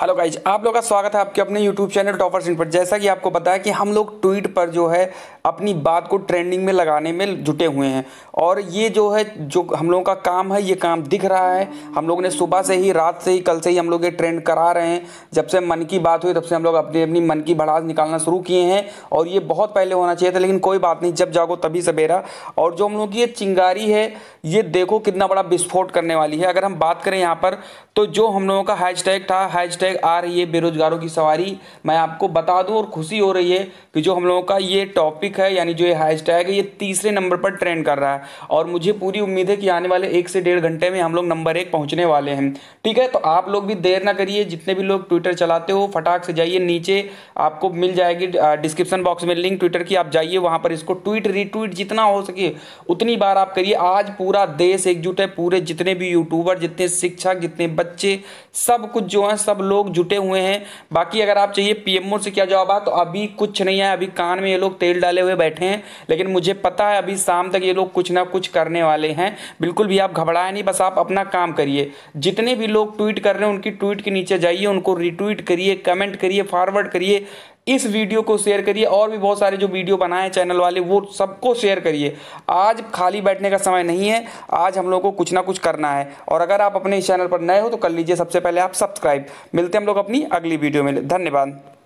hello guys आप लोग का स्वागत है आपके अपने यूट्यूब चैनल टॉपर सिंह पर जैसा कि आपको पता है कि हम लोग ट्वीट पर जो है अपनी बात को ट्रेंडिंग में लगाने में जुटे हुए हैं और ये जो है जो हम लोगों का काम है ये काम दिख रहा है हम लोग ने सुबह से ही रात से ही कल से ही हम लोग ये ट्रेंड करा रहे हैं जब से मन की बात हुई तब से हम लोग अपनी अपनी मन की भड़ास निकालना शुरू किए हैं और ये बहुत पहले होना चाहिए था लेकिन कोई बात नहीं जब जागो तभी सवेरा और जो हम लोग की ये चिंगारी है ये देखो कितना बड़ा विस्फोट करने वाली है अगर हम बात करें यहाँ पर तो जो हम लोगों का हैशटैग था हैशटैग आ रही है बेरोजगारों की सवारी मैं आपको बता दूं और खुशी हो रही है कि जो हम लोगों का ये टॉपिक है यानी जो ये हैशटैग है ये तीसरे नंबर पर ट्रेंड कर रहा है और मुझे पूरी उम्मीद है कि आने वाले एक से डेढ़ घंटे में हम लोग नंबर एक पहुँचने वाले हैं ठीक है तो आप लोग भी देर ना करिए जितने भी लोग ट्विटर चलाते हो फटाक से जाइए नीचे आपको मिल जाएगी डिस्क्रिप्शन बॉक्स में लिंक ट्विटर की आप जाइए वहाँ पर इसको ट्वीट रीट्वीट जितना हो सके उतनी बार आप करिए आज पूरा पूरा देश एकजुट है पूरे जितने भी यूट्यूबर जितने शिक्षक जितने बच्चे सब कुछ जो है सब लोग जुटे हुए हैं बाकी अगर आप चाहिए पीएमओ से क्या जवाब आ तो अभी कुछ नहीं है अभी कान में ये लोग तेल डाले हुए बैठे हैं लेकिन मुझे पता है अभी शाम तक ये लोग कुछ ना कुछ करने वाले हैं बिल्कुल भी आप घबराए नहीं बस आप अपना काम करिए जितने भी लोग ट्वीट कर रहे हैं उनकी ट्वीट के नीचे जाइए उनको रिट्वीट करिए कमेंट करिए फॉरवर्ड करिए इस वीडियो को शेयर करिए और भी बहुत सारे जो वीडियो बनाए चैनल वाले वो सबको शेयर करिए आज खाली बैठने का समय नहीं है आज हम लोग को कुछ ना कुछ करना है और अगर आप अपने इस चैनल पर नए हो तो कर लीजिए सबसे पहले आप सब्सक्राइब मिलते हैं हम लोग अपनी अगली वीडियो में धन्यवाद